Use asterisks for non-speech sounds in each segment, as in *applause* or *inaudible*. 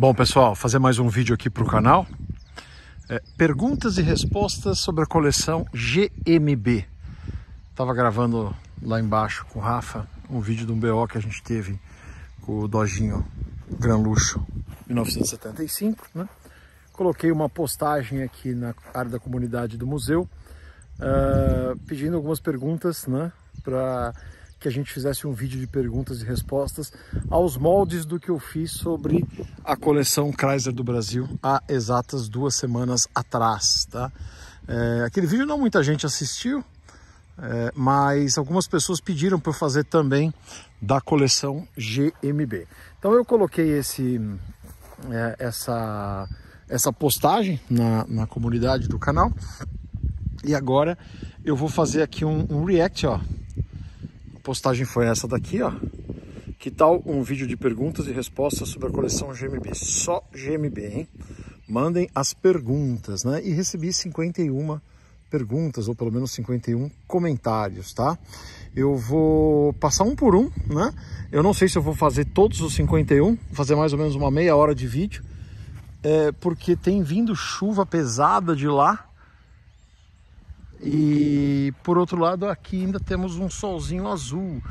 Bom, pessoal, fazer mais um vídeo aqui para o canal. É, perguntas e respostas sobre a coleção GMB. Estava gravando lá embaixo com o Rafa um vídeo de um BO que a gente teve com o Dojinho Gran Luxo 1975. Né? Coloquei uma postagem aqui na área da comunidade do museu uh, pedindo algumas perguntas né, para que a gente fizesse um vídeo de perguntas e respostas aos moldes do que eu fiz sobre a coleção Chrysler do Brasil há exatas duas semanas atrás, tá? É, aquele vídeo não muita gente assistiu, é, mas algumas pessoas pediram para eu fazer também da coleção GMB. Então eu coloquei esse, é, essa, essa postagem na, na comunidade do canal e agora eu vou fazer aqui um, um react ó, a postagem foi essa daqui, ó. Que tal um vídeo de perguntas e respostas sobre a coleção GMB? Só GMB, hein? Mandem as perguntas, né? E recebi 51 perguntas, ou pelo menos 51 comentários, tá? Eu vou passar um por um, né? Eu não sei se eu vou fazer todos os 51, fazer mais ou menos uma meia hora de vídeo, é, porque tem vindo chuva pesada de lá, e por outro lado, aqui ainda temos um solzinho azul.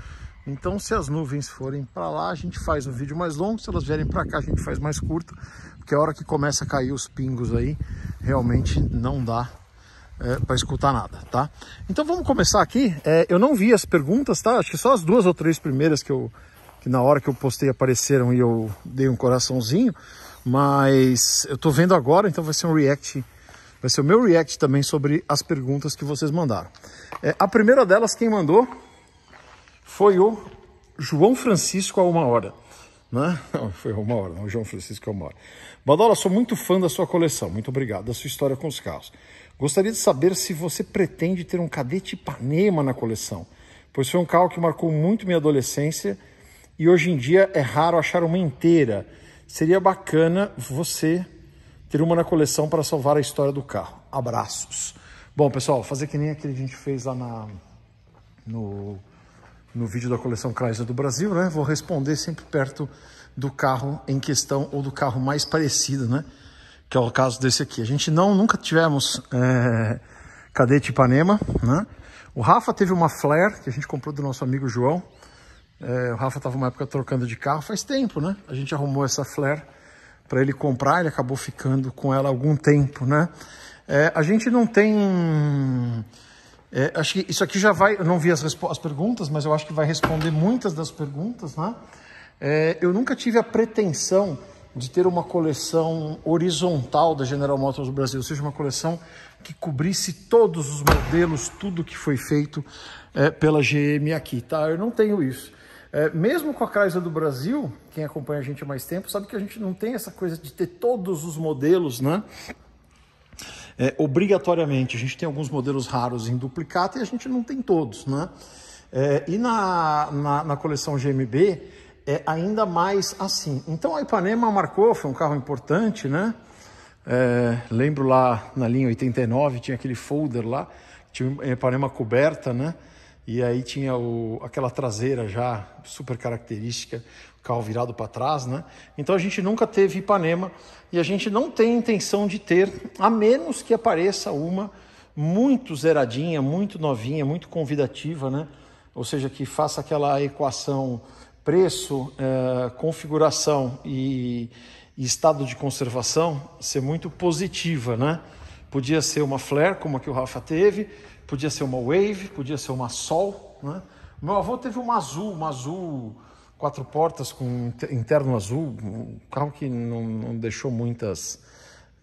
Então, se as nuvens forem para lá, a gente faz um vídeo mais longo. Se elas vierem para cá, a gente faz mais curto, porque a hora que começa a cair os pingos aí, realmente não dá é, para escutar nada, tá? Então, vamos começar aqui. É, eu não vi as perguntas, tá? Acho que só as duas ou três primeiras que eu que na hora que eu postei apareceram e eu dei um coraçãozinho, mas eu estou vendo agora, então vai ser um react Vai ser o meu react também sobre as perguntas que vocês mandaram. É, a primeira delas, quem mandou, foi o João Francisco a uma hora. Né? *laughs* Não, foi uma hora, não, o João Francisco a uma hora. Badola, sou muito fã da sua coleção, muito obrigado, da sua história com os carros. Gostaria de saber se você pretende ter um cadete Ipanema na coleção, pois foi um carro que marcou muito minha adolescência e hoje em dia é raro achar uma inteira. Seria bacana você ter uma na coleção para salvar a história do carro. Abraços. Bom, pessoal, fazer que nem aquele que a gente fez lá na, no, no vídeo da coleção Chrysler do Brasil, né? Vou responder sempre perto do carro em questão ou do carro mais parecido, né? Que é o caso desse aqui. A gente não nunca tivemos é, cadete Ipanema, né? O Rafa teve uma Flare que a gente comprou do nosso amigo João. É, o Rafa estava uma época trocando de carro, faz tempo, né? A gente arrumou essa Flare para ele comprar, ele acabou ficando com ela algum tempo, né? É, a gente não tem. É, acho que isso aqui já vai. Eu não vi as, as, perguntas, mas eu acho que vai responder muitas das perguntas, né? É, eu nunca tive a pretensão de ter uma coleção horizontal da General Motors do Brasil, ou seja, uma coleção que cobrisse todos os modelos, tudo que foi feito é, pela GM aqui, tá? Eu não tenho isso. É, mesmo com a Chrysler do Brasil, quem acompanha a gente há mais tempo sabe que a gente não tem essa coisa de ter todos os modelos, né? É, obrigatoriamente, a gente tem alguns modelos raros em duplicata e a gente não tem todos, né? É, e na, na, na, coleção GMB é ainda mais assim. Então a Ipanema marcou, foi um carro importante, né? É, lembro lá na linha 89 tinha aquele folder lá, tinha a Ipanema coberta, né? E aí tinha o, aquela traseira já super característica, o carro virado para trás, né? Então a gente nunca teve Ipanema e a gente não tem intenção de ter, a menos que apareça uma muito zeradinha, muito novinha, muito convidativa, né? Ou seja, que faça aquela equação preço, eh, configuração e, e estado de conservação ser muito positiva, né? Podia ser uma flare, como a que o Rafa teve, Podia ser uma Wave, podia ser uma Sol. Né? Meu avô teve uma azul, uma azul quatro portas com interno azul, um carro que não, não deixou muitas,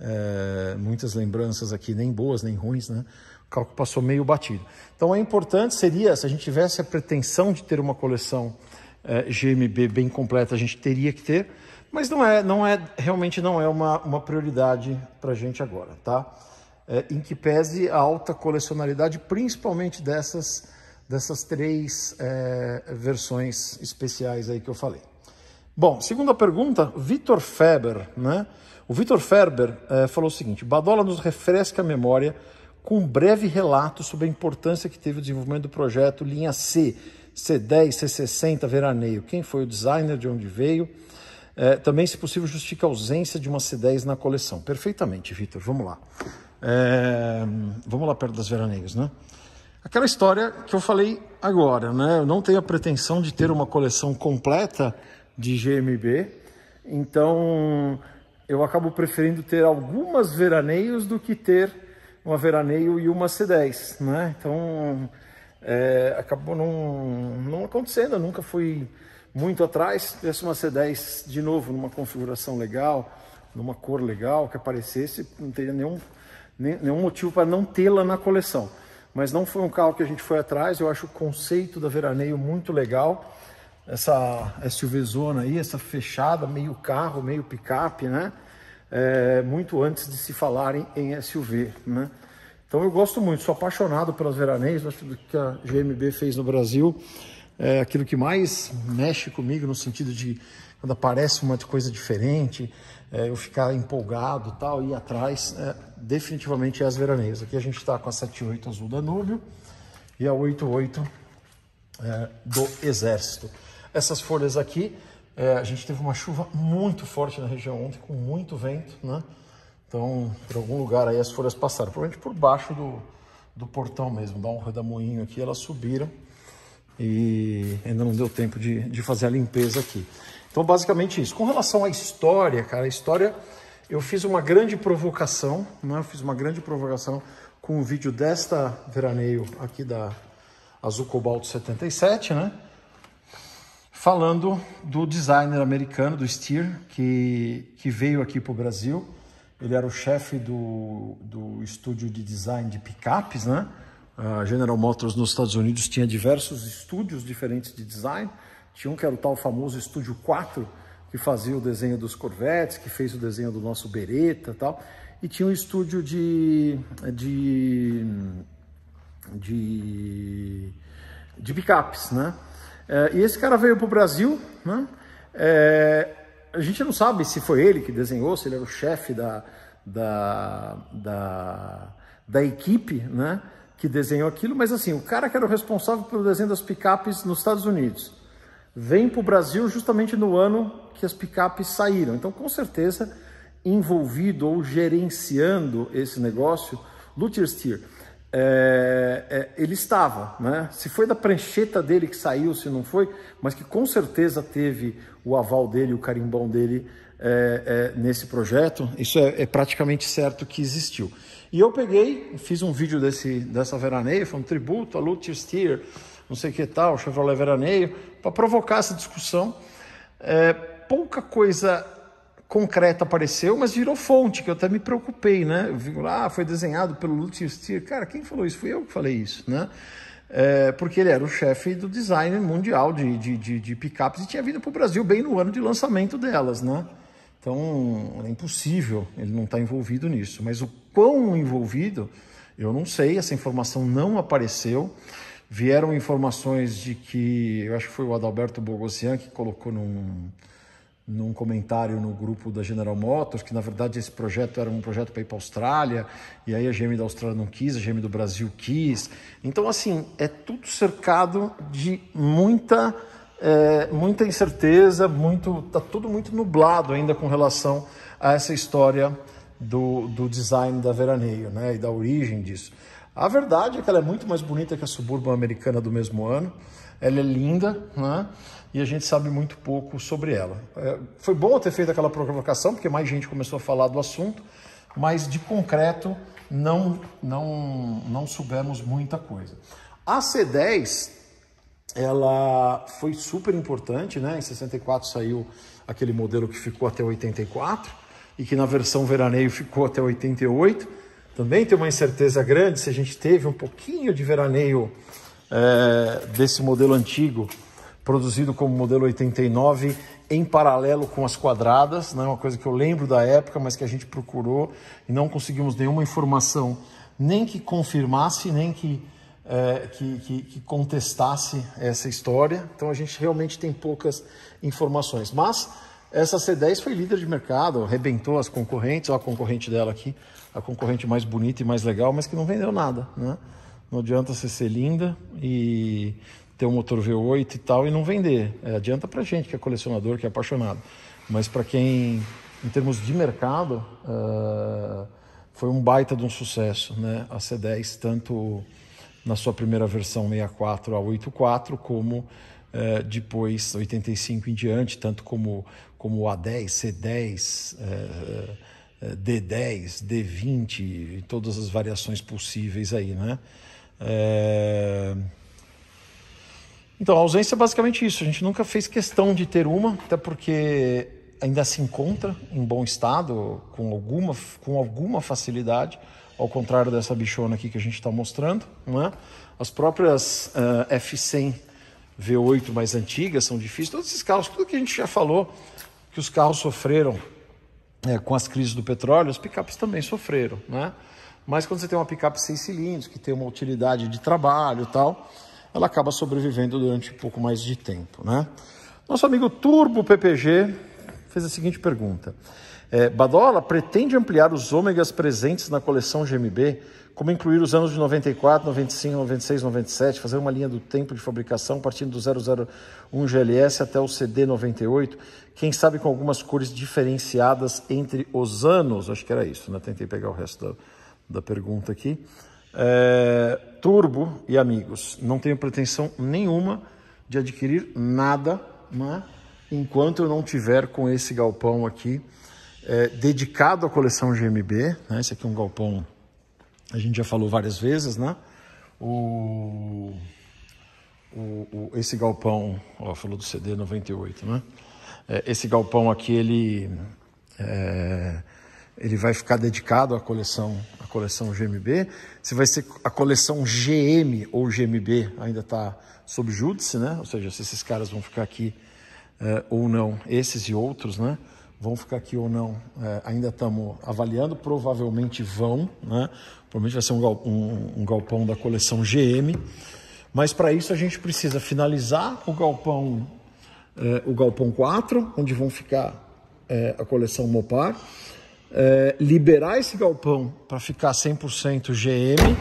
é, muitas lembranças aqui, nem boas nem ruins, né? O carro que passou meio batido. Então é importante seria, se a gente tivesse a pretensão de ter uma coleção é, eh, GMB bem completa, a gente teria que ter, mas não é, não é realmente não é uma, uma prioridade para a gente agora, tá? Eh, em que pese a alta colecionalidade, principalmente dessas, dessas três eh, versões especiais aí que eu falei. Bom, segunda pergunta, Vitor Feber, né? O Vitor Ferber é, falou o seguinte: Badola nos refresca a memória com um breve relato sobre a importância que teve o desenvolvimento do projeto Linha C, C10, C60 Veraneio. Quem foi o designer, de onde veio? É, também, se possível, justifica a ausência de uma C10 na coleção. Perfeitamente, Vitor. Vamos lá. É, vamos lá perto das Veraneias, né? Aquela história que eu falei agora, né? Eu não tenho a pretensão de ter uma coleção completa de GMB, então eu acabo preferindo ter algumas veraneios do que ter uma veraneio e uma C10, né? Então é, acabou não, não acontecendo, eu nunca fui muito atrás, tivesse uma C10 de novo numa configuração legal, numa cor legal que aparecesse, não teria nenhum nenhum motivo para não tê-la na coleção. Mas não foi um carro que a gente foi atrás, eu acho o conceito da Veraneio muito legal. Essa SUV zona aí, essa fechada, meio carro, meio picape, né? É, muito antes de se falarem em SUV, né? Então eu gosto muito, sou apaixonado pelas veraneias, acho que que a GMB fez no Brasil é aquilo que mais mexe comigo no sentido de quando aparece uma coisa diferente, é, eu ficar empolgado e tal, ir atrás, é, definitivamente é as veraneias. Aqui a gente está com a 78 azul Danúbio e a 88 é, do Exército. Essas folhas aqui, é, a gente teve uma chuva muito forte na região ontem, com muito vento, né? Então, por algum lugar aí as folhas passaram, provavelmente por baixo do, do portão mesmo, dá um redamoinho aqui, elas subiram e ainda não deu tempo de, de fazer a limpeza aqui. Então, basicamente isso. Com relação à história, cara, a história, eu fiz uma grande provocação, né? Eu fiz uma grande provocação com o vídeo desta veraneio aqui da Azul Cobalto 77, né? Falando do designer americano, do Steer, que, que veio aqui para o Brasil. Ele era o chefe do, do estúdio de design de picapes, né? A General Motors nos Estados Unidos tinha diversos estúdios diferentes de design. Tinha um que era o tal famoso Estúdio 4, que fazia o desenho dos Corvettes, que fez o desenho do nosso Beretta e tal. E tinha um estúdio de, de, de, de picapes, né? É, e esse cara veio para o Brasil, né? É, a gente não sabe se foi ele que desenhou, se ele era o chefe da, da, da, da equipe, né? que desenhou aquilo, mas assim, o cara que era o responsável pelo desenho das picapes nos Estados Unidos, vem para o Brasil justamente no ano que as picapes saíram. Então, com certeza, envolvido ou gerenciando esse negócio, Luther Steer, é, é, ele estava, né? Se foi da prancheta dele que saiu, se não foi, mas que com certeza teve o aval dele, o carimbão dele é, é nesse projeto. Isso é, é, praticamente certo que existiu. E eu peguei, fiz um vídeo desse, dessa veraneia, foi um tributo a Luther Steer não sei o que tal, Chevrolet veraneio, para provocar essa discussão. É, pouca coisa concreta apareceu, mas virou fonte, que eu até me preocupei, né? Eu vi lá, ah, foi desenhado pelo Lutz Stier. Cara, quem falou isso? Fui eu que falei isso, né? É, porque ele era o chefe do design mundial de, de, de, de picapes e tinha vindo para o Brasil bem no ano de lançamento delas, né? Então, é impossível ele não estar tá envolvido nisso. Mas o quão envolvido, eu não sei, essa informação não apareceu. Vieram informações de que, eu acho que foi o Adalberto Bogosian que colocou num, num comentário no grupo da General Motors que na verdade esse projeto era um projeto para ir para a Austrália e aí a GM da Austrália não quis, a GM do Brasil quis. Então assim é tudo cercado de muita é, muita incerteza, muito está tudo muito nublado ainda com relação a essa história do, do design da veraneio, né, e da origem disso. A verdade é que ela é muito mais bonita que a Suburban americana do mesmo ano. Ela é linda, né? E a gente sabe muito pouco sobre ela. É, foi bom ter feito aquela provocação, porque mais gente começou a falar do assunto, mas de concreto não, não, não soubemos muita coisa. A C10, ela foi super importante, né? Em 64 saiu aquele modelo que ficou até 84 e que na versão veraneio ficou até 88 também tem uma incerteza grande se a gente teve um pouquinho de veraneio é, desse modelo antigo, produzido como modelo 89, em paralelo com as quadradas, né? uma coisa que eu lembro da época, mas que a gente procurou e não conseguimos nenhuma informação, nem que confirmasse, nem que, é, que, que, que contestasse essa história. Então a gente realmente tem poucas informações. Mas essa C10 foi líder de mercado, arrebentou as concorrentes, olha a concorrente dela aqui, a concorrente mais bonita e mais legal, mas que não vendeu nada, né? Não adianta você ser linda e ter um motor V8 e tal e não vender. É, adianta para gente que é colecionador, que é apaixonado, mas para quem, em termos de mercado, uh, foi um baita de um sucesso, né? A C10 tanto na sua primeira versão 64 a 84 como uh, depois 85 em diante, tanto como como o A10, C10. Uh, D10, eh, D20, todas as variações possíveis aí, né? É... Então, a ausência é basicamente isso. A gente nunca fez questão de ter uma, até porque ainda se encontra em bom estado, com alguma, com alguma facilidade, ao contrário dessa bichona aqui que a gente está mostrando. Né? As próprias uh, F100 V8 mais antigas são difíceis. Todos esses carros, tudo que a gente já falou, que os carros sofreram é, com as crises do petróleo, os picapes também sofreram, né? Mas quando você tem uma picape seis cilindros, que tem uma utilidade de trabalho e tal, ela acaba sobrevivendo durante um pouco mais de tempo, né? Nosso amigo Turbo PPG fez a seguinte pergunta. É, Badola pretende ampliar os ômegas presentes na coleção GMB, como incluir os anos de 94, 95, 96, 97, fazer uma linha do tempo de fabricação partindo do 001 GLS até o CD 98, quem sabe com algumas cores diferenciadas entre os anos. Acho que era isso, né? Tentei pegar o resto da, da pergunta aqui. É, turbo e amigos, não tenho pretensão nenhuma de adquirir nada, enquanto eu não tiver com esse galpão aqui é, dedicado à coleção GMB. Né? Esse aqui é um galpão, a gente já falou várias vezes, né? O, o, o esse galpão, ó, falou do CD 98, né? É, esse galpão aqui, ele, é, ele vai ficar dedicado à coleção, à coleção GMB. Se vai ser a coleção GM ou GMB, ainda está sob júdice, né? Ou seja, se esses caras vão ficar aqui é, ou não, esses e outros, né? vão ficar aqui ou não, é, ainda estamos avaliando, provavelmente vão, né? provavelmente vai ser um, galpão, um, um galpão da coleção GM, mas para isso a gente precisa finalizar o galpão, é, o galpão 4, onde vão ficar é, a coleção Mopar, é, liberar esse galpão para ficar 100% GM,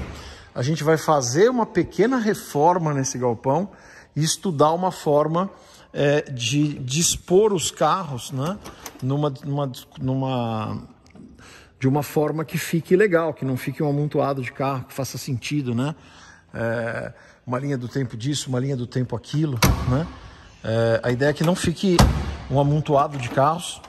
a gente vai fazer uma pequena reforma nesse galpão e estudar uma forma é, de dispor os carros né, numa, numa, numa, de uma forma que fique legal, que não fique um amontoado de carro, que faça sentido, né? É, uma linha do tempo disso, uma linha do tempo aquilo, né? É, a ideia é que não fique um amontoado de carros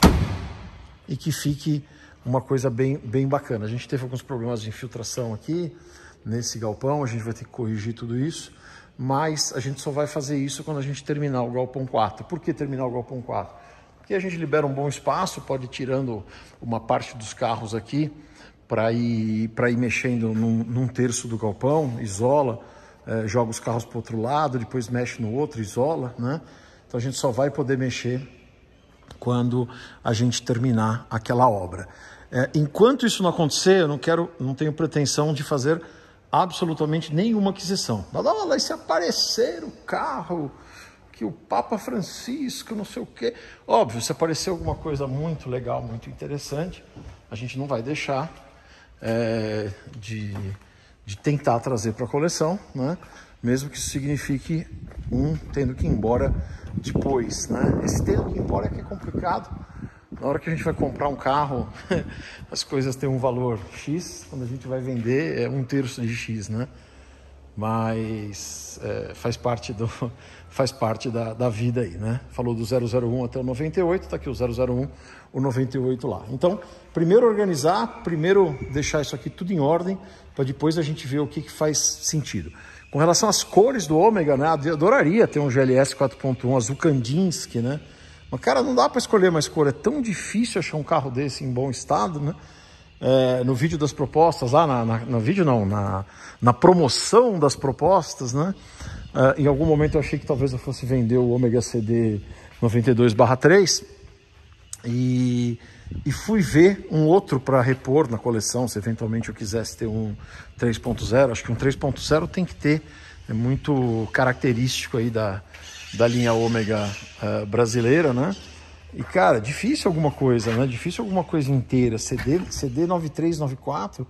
e que fique uma coisa bem, bem bacana. A gente teve alguns problemas de infiltração aqui nesse galpão, a gente vai ter que corrigir tudo isso mas a gente só vai fazer isso quando a gente terminar o galpão 4. Por que terminar o galpão 4? Porque a gente libera um bom espaço, pode ir tirando uma parte dos carros aqui para ir, para ir mexendo num, num, terço do galpão, isola, eh, joga os carros para outro lado, depois mexe no outro, isola, né? Então a gente só vai poder mexer quando a gente terminar aquela obra. Eh, enquanto isso não acontecer, eu não quero, não tenho pretensão de fazer absolutamente nenhuma aquisição. Mas olha se aparecer o carro que o Papa Francisco, não sei o quê. Óbvio, se aparecer alguma coisa muito legal, muito interessante, a gente não vai deixar é, de, de tentar trazer para a coleção, né? mesmo que isso signifique um tendo que ir embora depois. Né? Esse tendo que ir embora é que é complicado, na hora que a gente vai comprar um carro, *laughs* as coisas têm um valor X, quando a gente vai vender é um terço de X, né? Mas é, faz parte, do, *laughs* faz parte da, da vida aí, né? Falou do 001 até o 98, tá aqui o 001, o 98 lá. Então, primeiro organizar, primeiro deixar isso aqui tudo em ordem, para depois a gente ver o que, que faz sentido. Com relação às cores do ômega, né? Adoraria ter um GLS 4.1 azul Kandinsky, né? Mas, cara, não dá para escolher uma escolha. É tão difícil achar um carro desse em bom estado, né? É, no vídeo das propostas, lá na, na, no vídeo não, na, na promoção das propostas, né? É, em algum momento eu achei que talvez eu fosse vender o Omega CD 92/3 e, e fui ver um outro para repor na coleção, se eventualmente eu quisesse ter um 3.0. Acho que um 3.0 tem que ter, é muito característico aí da, da linha ômega uh, brasileira, né? E, cara, difícil alguma coisa, né? Difícil alguma coisa inteira. CD, CD 9394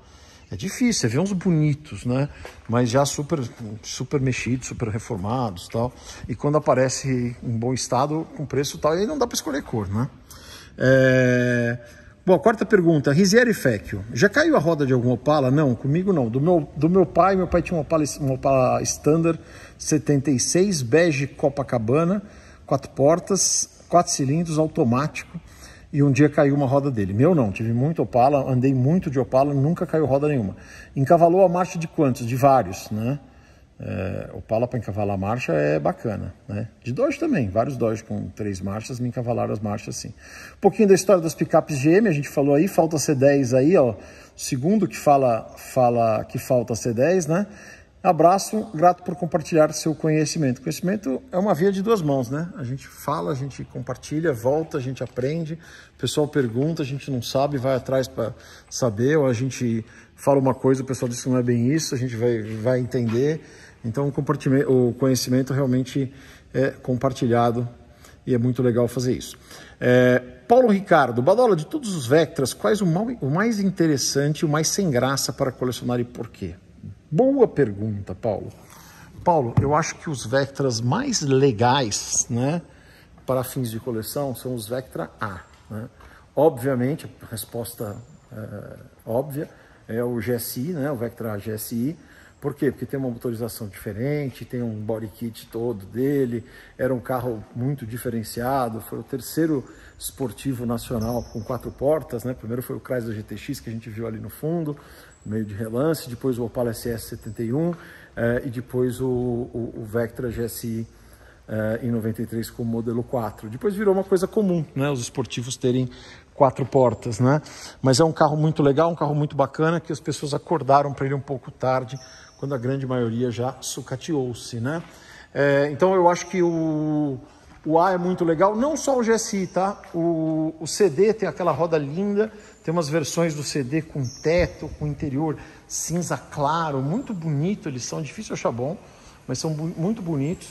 é difícil. Você vê uns bonitos, né? Mas já super, super mexidos, super reformados tal. E quando aparece em bom estado, com preço tal, aí não dá para escolher cor, né? É... Bom, quarta pergunta, e Fecchio. Já caiu a roda de algum Opala? Não, comigo não. Do meu, do meu pai, meu pai tinha um Opala, um Opala Standard 76, bege Copacabana, quatro portas, quatro cilindros, automático. E um dia caiu uma roda dele. Meu não, tive muito Opala, andei muito de Opala, nunca caiu roda nenhuma. Encavalou a marcha de quantos? De vários, né? É, o Pala para encavalar a marcha é bacana, né? De Dodge também, vários Dodge com três marchas me encavalaram as marchas sim. Um pouquinho da história das picapes GM, a gente falou aí, falta C10 aí, ó. Segundo que fala, fala que falta C10, né? Abraço, grato por compartilhar seu conhecimento. Conhecimento é uma via de duas mãos, né? A gente fala, a gente compartilha, volta, a gente aprende, o pessoal pergunta, a gente não sabe, vai atrás para saber, ou a gente fala uma coisa, o pessoal diz que não é bem isso, a gente vai, vai entender. Então, o, o conhecimento realmente é compartilhado e é muito legal fazer isso. É, Paulo Ricardo, Badola, de todos os Vectras, quais o, mal, o mais interessante, o mais sem graça para colecionar e por quê? Boa pergunta, Paulo. Paulo, eu acho que os Vectras mais legais né, para fins de coleção são os Vectra A. Né? Obviamente, a resposta é, óbvia é o GSI, né, o Vectra GSI, por quê? Porque tem uma motorização diferente, tem um body kit todo dele, era um carro muito diferenciado, foi o terceiro esportivo nacional com quatro portas, né? Primeiro foi o Chrysler GTX que a gente viu ali no fundo, meio de relance, depois o Opala SS71 eh, e depois o, o, o Vectra GSI eh, em 93 com o modelo 4. Depois virou uma coisa comum, né? Os esportivos terem quatro portas, né? Mas é um carro muito legal, um carro muito bacana que as pessoas acordaram para ele um pouco tarde quando a grande maioria já sucateou-se, né? É, então eu acho que o, o A é muito legal, não só o GSI, tá? O, o CD tem aquela roda linda, tem umas versões do CD com teto, com interior cinza claro, muito bonito, eles são é difíceis de achar bom, mas são muito bonitos.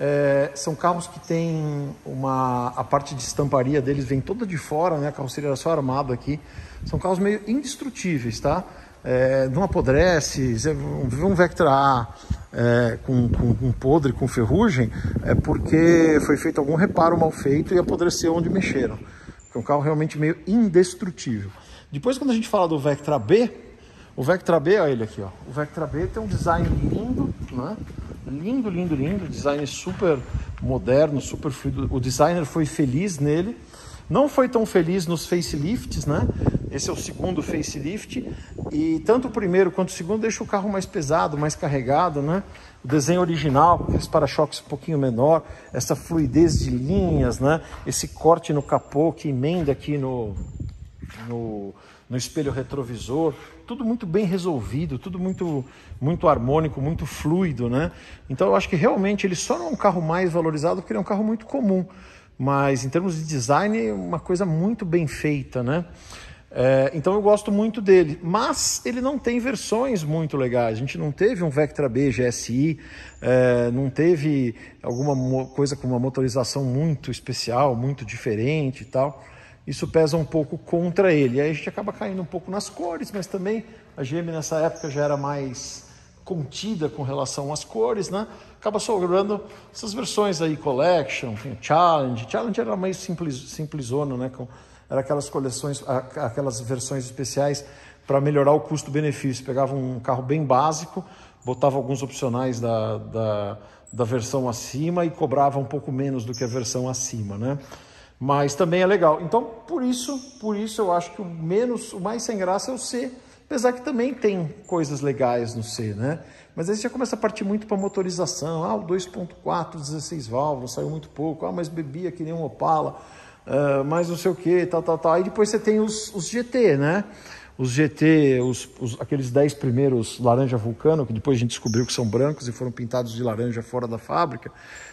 É, são carros que tem uma a parte de estamparia deles vem toda de fora, né? A carroceria era só armada aqui. São carros meio indestrutíveis, tá? é, não apodrece, um Vectra A é, com, com, com, podre, com ferrugem, é porque foi feito algum reparo mal feito e apodreceu onde mexeram. É um carro realmente meio indestrutível. Depois, quando a gente fala do Vectra B, o Vectra B, olha ele aqui, ó. o Vectra B tem um design lindo, né? lindo, lindo, lindo, design super moderno, super fluido. O designer foi feliz nele. Não foi tão feliz nos facelifts, né? Esse é o segundo facelift e tanto o primeiro quanto o segundo deixa o carro mais pesado, mais carregado, né? O desenho original, com para-choques um pouquinho menor, essa fluidez de linhas, né? Esse corte no capô que emenda aqui no, no, no espelho retrovisor, tudo muito bem resolvido, tudo muito muito harmônico, muito fluido, né? Então eu acho que realmente ele só não é um carro mais valorizado porque ele é um carro muito comum, mas em termos de design, é uma coisa muito bem feita, né? É, então eu gosto muito dele, mas ele não tem versões muito legais. A gente não teve um Vectra B GSI, é, não teve alguma coisa com uma motorização muito especial, muito diferente e tal. Isso pesa um pouco contra ele. aí a gente acaba caindo um pouco nas cores, mas também a GM nessa época já era mais contida com relação às cores, né? Acaba sobrando essas versões aí, Collection, Challenge. Challenge era mais simples, simplesona, né? Com, era aquelas coleções, aquelas versões especiais para melhorar o custo-benefício. Pegava um carro bem básico, botava alguns opcionais da, da, da, versão acima e cobrava um pouco menos do que a versão acima, né? Mas também é legal. Então, por isso, por isso eu acho que o menos, o mais sem graça é o C, apesar que também tem coisas legais no C, né? Mas aí você já começa a partir muito para motorização. Ah, o 2.4, 16 válvulas, saiu muito pouco. Ah, mas bebia que nem um Opala mas ah, mais não sei o que, tal, tal, tal. Aí depois você tem os, os GT, né? Os GT, os, os, aqueles 10 primeiros laranja vulcano, que depois a gente descobriu que são brancos e foram pintados de laranja fora da fábrica.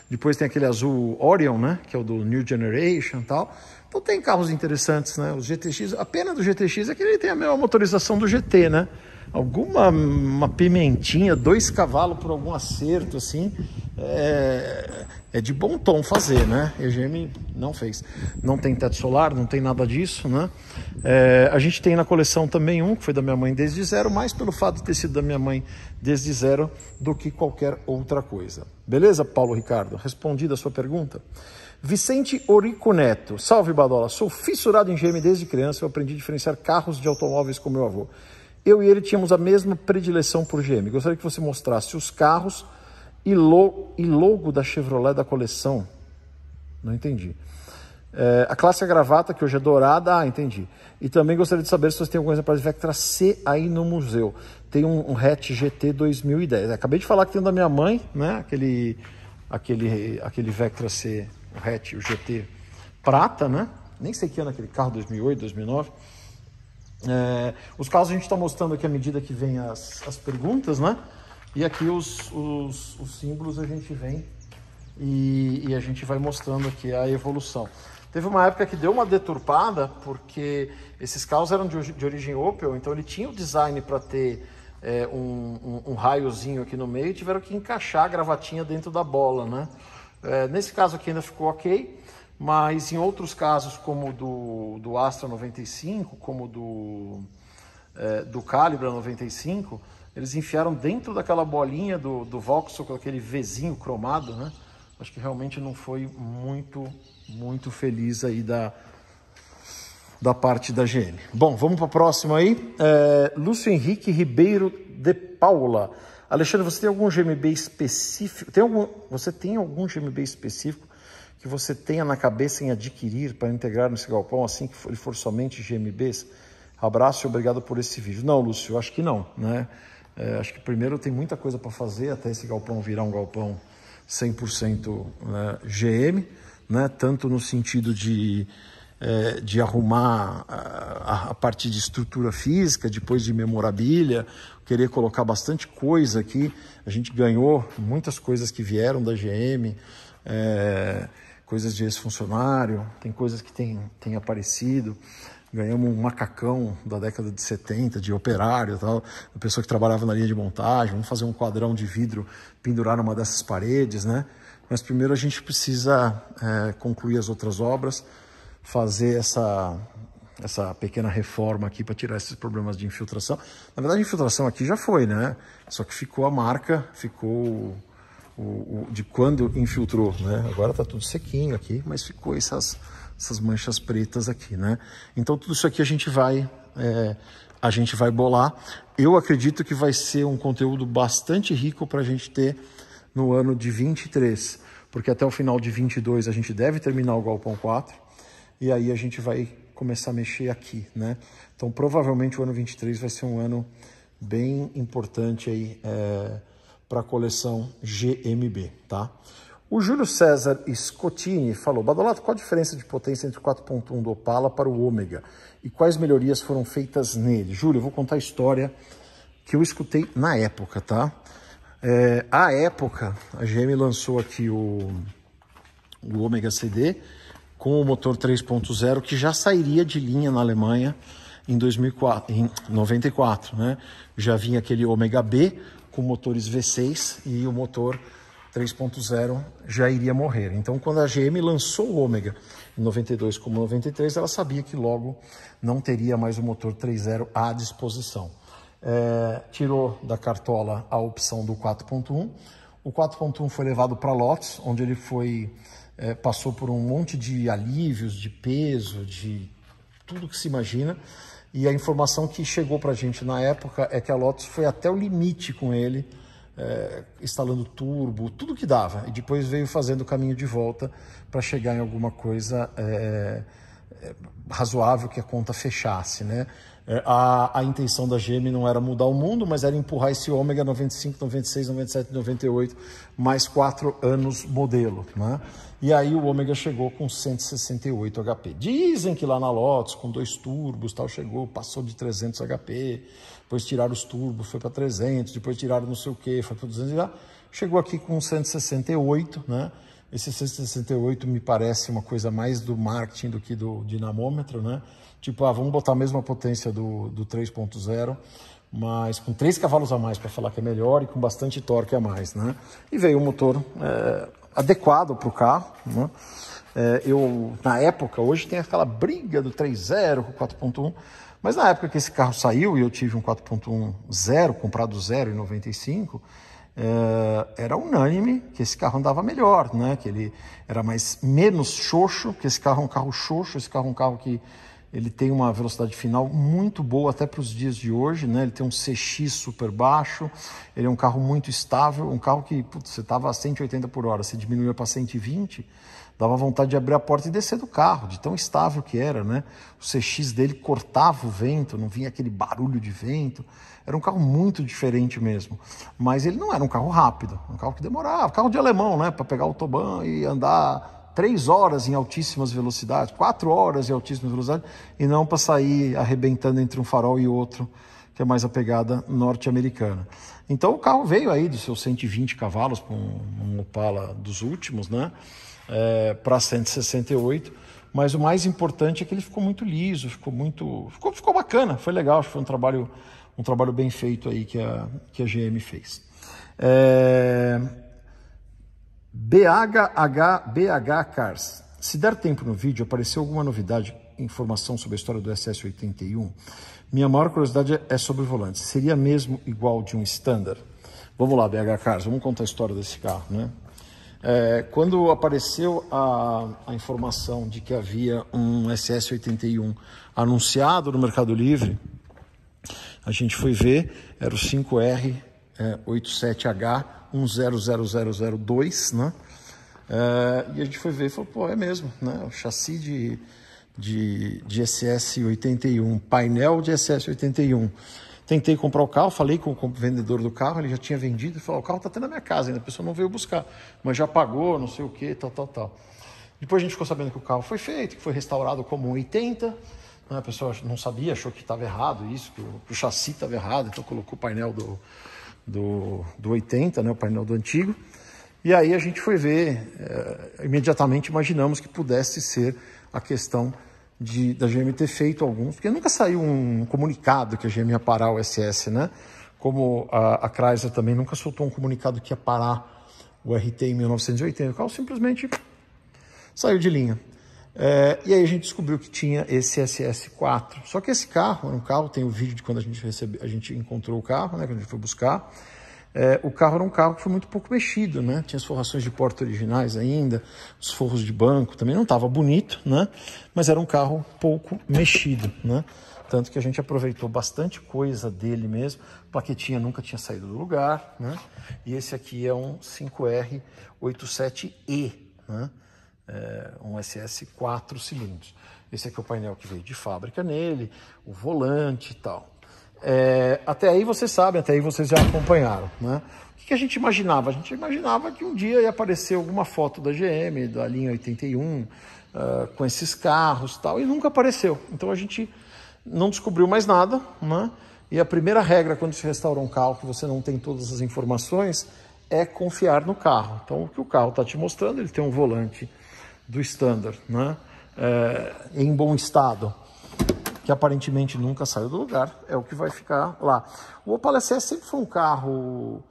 Depois tem aquele azul Orion, né? Que é o do New Generation e tal. Então, tem carros interessantes, né? Os GTX, a pena do GTX é que ele tem a mesma motorização do GT, né? Alguma uma pimentinha, dois cavalos por algum acerto, assim, é, é de bom tom fazer, né? EGM não fez. Não tem teto solar, não tem nada disso, né? É, a gente tem na coleção também um, que foi da minha mãe desde zero, mais pelo fato de ter sido da minha mãe desde zero do que qualquer outra coisa. Beleza, Paulo Ricardo? Respondida a sua pergunta? Vicente Orico Neto. Salve, Badola. Sou fissurado em GM desde criança. Eu aprendi a diferenciar carros de automóveis com meu avô. Eu e ele tínhamos a mesma predileção por GM. Gostaria que você mostrasse os carros e, lo e logo da Chevrolet da coleção. Não entendi. É, a clássica é gravata, que hoje é dourada, ah, entendi. E também gostaria de saber se você tem alguma coisa para Vectra C aí no museu. Tem um, um hatch GT 2010. Acabei de falar que tem da minha mãe, né? Aquele, aquele, aquele Vectra C o hatch, o GT prata, né? Nem sei que ano é aquele carro, 2008, 2009. É, os carros a gente está mostrando aqui à medida que vem as, as perguntas, né? E aqui os, os, os símbolos a gente vem e, e, a gente vai mostrando aqui a evolução. Teve uma época que deu uma deturpada, porque esses carros eram de, de origem Opel, então ele tinha o design para ter é, um, um, um raiozinho aqui no meio e tiveram que encaixar a gravatinha dentro da bola, né? É, nesse caso aqui ainda ficou ok, mas em outros casos, como do, do Astra 95, como do, é, do Calibra 95, eles enfiaram dentro daquela bolinha do, do Vauxhall, com aquele Vzinho cromado, né? Acho que realmente não foi muito, muito feliz aí da, da parte da GM. Bom, vamos para o próximo aí. É, Lúcio Henrique Ribeiro de Paula. Alexandre, você tem algum GMB específico? Tem algum, você tem algum GMB específico que você tenha na cabeça em adquirir para integrar nesse galpão assim que ele for somente GMBs? Abraço e obrigado por esse vídeo. Não, Lúcio, acho que não, né? É, acho que primeiro tem muita coisa para fazer até esse galpão virar um galpão 100% né, GM, né? Tanto no sentido de é, de arrumar a, a, parte de estrutura física, depois de memorabilia, querer colocar bastante coisa aqui. A gente ganhou muitas coisas que vieram da GM, é, coisas de ex-funcionário, tem coisas que têm tem aparecido ganhamos um macacão da década de 70, de operário, tal, uma pessoa que trabalhava na linha de montagem, vamos fazer um quadrão de vidro, pendurar numa dessas paredes, né? Mas primeiro a gente precisa é, concluir as outras obras, fazer essa, essa pequena reforma aqui para tirar esses problemas de infiltração. Na verdade, a infiltração aqui já foi, né? Só que ficou a marca, ficou o, o, de quando infiltrou, né? Agora está tudo sequinho aqui, mas ficou essas, essas manchas pretas aqui, né? Então, tudo isso aqui a gente vai... É, a gente vai bolar. Eu acredito que vai ser um conteúdo bastante rico para a gente ter no ano de 23, porque até o final de 22 a gente deve terminar o Galpão 4 e aí a gente vai começar a mexer aqui, né? Então, provavelmente o ano 23 vai ser um ano bem importante aí é, para a coleção GMB, tá? O Júlio César Scottini falou, Badolato, qual a diferença de potência entre o 4.1 do Opala para o Ômega e quais melhorias foram feitas nele? Júlio, eu vou contar a história que eu escutei na época, tá? É, à época, a GM lançou aqui o, o Ômega CD, com o motor 3.0 que já sairia de linha na Alemanha em 2004, em 94, né? Já vinha aquele Omega B com motores V6 e o motor 3.0 já iria morrer. Então, quando a GM lançou o Ômega em 92 como 93, ela sabia que logo não teria mais o motor 3.0 à disposição. É, tirou da cartola a opção do 4.1. O 4.1 foi levado para Lotus, onde ele foi é, passou por um monte de alívios, de peso, de tudo que se imagina. E a informação que chegou para a gente na época é que a Lotus foi até o limite com ele, é, instalando turbo, tudo que dava. E depois veio fazendo o caminho de volta para chegar em alguma coisa é, é, razoável que a conta fechasse, né? É, a, a intenção da GM não era mudar o mundo, mas era empurrar esse ômega 95, 96, 97, 98, mais quatro anos modelo. Né? E aí o ômega chegou com 168 HP. Dizem que lá na Lotus, com dois turbos, tal, chegou, passou de 300 HP, depois tiraram os turbos, foi para 300, depois tiraram não sei o que, foi para 200, e chegou aqui com 168, né? Esse 168 me parece uma coisa mais do marketing do que do dinamômetro, né? Tipo, ah, vamos botar a mesma potência do, do 3.0, mas com 3 cavalos a mais para falar que é melhor e com bastante torque a mais, né? E veio um motor é, adequado para o carro, né? É, eu, na época, hoje tem aquela briga do 3.0 com 4.1, mas na época que esse carro saiu e eu tive um 4.1 zero, comprado zero em 95, eh, era unânime que esse carro andava melhor, né? que ele era mais menos xoxo, que esse carro é um carro xoxo, esse carro é um carro que ele tem uma velocidade final muito boa até para os dias de hoje, né? Ele tem um CX super baixo, ele é um carro muito estável, um carro que putz, você estava a 180 por hora, você diminuiu para 120, Dava vontade de abrir a porta e descer do carro, de tão estável que era, né? O CX dele cortava o vento, não vinha aquele barulho de vento. Era um carro muito diferente mesmo. Mas ele não era um carro rápido, um carro que demorava, carro de alemão, né? Para pegar o autobahn e andar três horas em altíssimas velocidades, quatro horas em altíssimas velocidades, e não para sair arrebentando entre um farol e outro que é mais a pegada norte-americana. Então o carro veio aí dos seus 120 cavalos para um, um Opala dos últimos, né? É, para 168, mas o mais importante é que ele ficou muito liso, ficou muito, ficou, ficou bacana, foi legal, foi um trabalho, um trabalho bem feito aí que a, que a GM fez. É... BHH, BH Cars. Se der tempo no vídeo, apareceu alguma novidade, informação sobre a história do SS81? Minha maior curiosidade é sobre o volante. Seria mesmo igual de um standard? Vamos lá, BH Cars, vamos contar a história desse carro, né? É, quando apareceu a, a, informação de que havia um SS81 anunciado no Mercado Livre, a gente foi ver, era o 5R87H10002, né? É, e a gente foi ver e falou, pô, é mesmo, né? O chassi de de, de SS81, painel de SS81. Tentei comprar o carro, falei com o vendedor do carro, ele já tinha vendido, falou, o carro está até na minha casa ainda, a pessoa não veio buscar, mas já pagou, não sei o que, tal, tal, tal. Depois a gente ficou sabendo que o carro foi feito, que foi restaurado como um 80, né, a pessoa não sabia, achou que estava errado isso, que o, que o chassi estava errado, então colocou o painel do, do, do 80, né, o painel do antigo. E aí a gente foi ver, é, imediatamente imaginamos que pudesse ser a questão de, da GM ter feito alguns, porque nunca saiu um comunicado que a GM ia parar o SS, né? Como a, a Chrysler também nunca soltou um comunicado que ia parar o RT em 1980, o carro simplesmente saiu de linha. É, e aí a gente descobriu que tinha esse SS4. Só que esse carro um carro, tem o um vídeo de quando a gente recebe, a gente encontrou o carro, né? Quando a gente foi buscar é, o carro era um carro que foi muito pouco mexido, né? Tinha as forrações de porta originais ainda, os forros de banco também não estava bonito, né? Mas era um carro pouco mexido, né? Tanto que a gente aproveitou bastante coisa dele mesmo. A plaquetinha nunca tinha saído do lugar, né? E esse aqui é um 5R87E, né? É, um SS 4 cilindros. Esse aqui é o painel que veio de fábrica nele, o volante e tal. É, até aí vocês sabem, até aí vocês já acompanharam. Né? O que, que a gente imaginava? A gente imaginava que um dia ia aparecer alguma foto da GM, da linha 81, Uh, ah, com esses carros tal, e nunca apareceu. Então a gente não descobriu mais nada, né? E a primeira regra quando se restaura um carro que você não tem todas as informações é confiar no carro. Então o que o carro está te mostrando, ele tem um volante do standard, né? É, em bom estado que aparentemente nunca saiu do lugar, é o que vai ficar lá. O Opala SS sempre foi um carro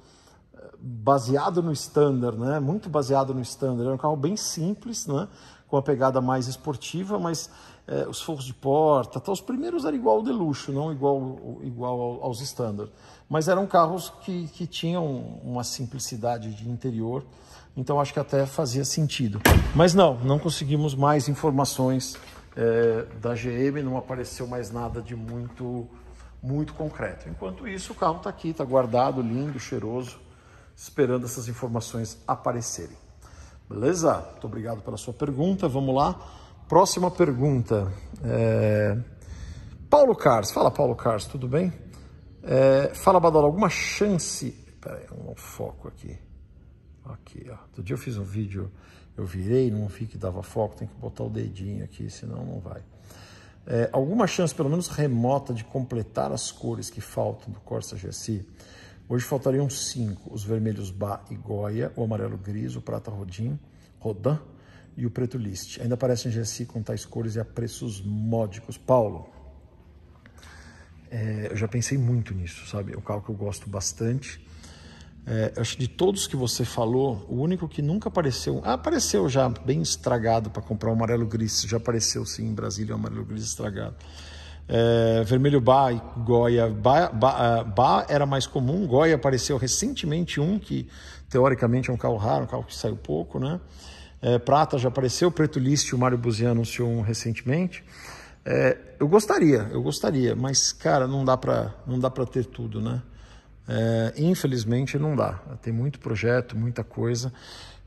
eh, baseado no standard, né? Muito baseado no standard. Era um carro bem simples, né? Com a pegada mais esportiva, mas é, os forros de porta, tá, os primeiros eram igual ao de luxo, não igual, igual aos standard. Mas eram carros que, que tinham uma simplicidade de interior, então acho que até fazia sentido. Mas não, não conseguimos mais informações é, da GM, não apareceu mais nada de muito, muito concreto. Enquanto isso, o carro está aqui, está guardado, lindo, cheiroso, esperando essas informações aparecerem. Beleza? Muito obrigado pela sua pergunta. Vamos lá. Próxima pergunta. É... Paulo Cars. Fala, Paulo Cars, tudo bem? É... Fala, Badola, alguma chance. Peraí, um foco aqui. Aqui, ó. Outro dia eu fiz um vídeo eu virei, não vi que dava foco, tem que botar o dedinho aqui, senão não vai. É, alguma chance, pelo menos remota, de completar as cores que faltam do Corsa GSI? Hoje faltariam cinco: os vermelhos Bá e Goya, o amarelo gris, o prata Rodin, Rodan e o preto List. Ainda aparece em GSI com tais cores e a preços módicos. Paulo, é, eu já pensei muito nisso, sabe? É carro que eu gosto bastante. É, acho que de todos que você falou, o único que nunca apareceu, ah, apareceu já bem estragado para comprar o amarelo gris, já apareceu sim em Brasília o amarelo gris estragado. É, vermelho Bá e Goya. Bá, é, era mais comum, Goya apareceu recentemente um, que teoricamente é um carro raro, um carro que saiu pouco, né? É, Prata já apareceu, Preto List, o Mário Buzian anunciou um recentemente. É, eu gostaria, eu gostaria, mas cara, não dá para não dá para ter tudo, né? É, infelizmente não dá. Tem muito projeto, muita coisa,